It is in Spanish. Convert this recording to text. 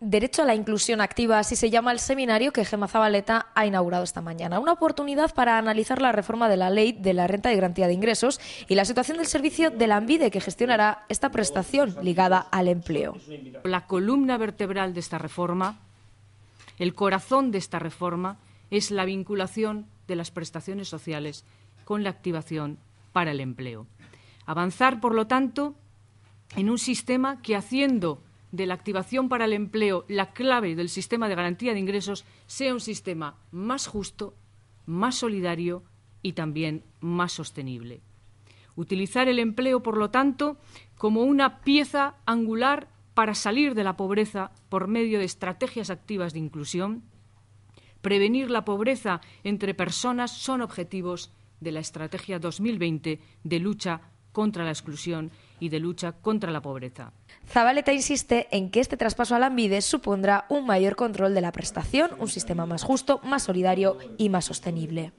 Derecho a la Inclusión Activa, así se llama el seminario que Gemma Zabaleta ha inaugurado esta mañana. Una oportunidad para analizar la reforma de la ley de la renta de garantía de ingresos y la situación del servicio de la ANVIDE que gestionará esta prestación ligada al empleo. La columna vertebral de esta reforma, el corazón de esta reforma, es la vinculación de las prestaciones sociales con la activación para el empleo. Avanzar, por lo tanto, en un sistema que haciendo de la activación para el empleo, la clave del sistema de garantía de ingresos, sea un sistema más justo, más solidario y también más sostenible. Utilizar el empleo, por lo tanto, como una pieza angular para salir de la pobreza por medio de estrategias activas de inclusión, prevenir la pobreza entre personas son objetivos de la Estrategia 2020 de lucha contra la exclusión y de lucha contra la pobreza. Zabaleta insiste en que este traspaso a la MIDES supondrá un mayor control de la prestación, un sistema más justo, más solidario y más sostenible.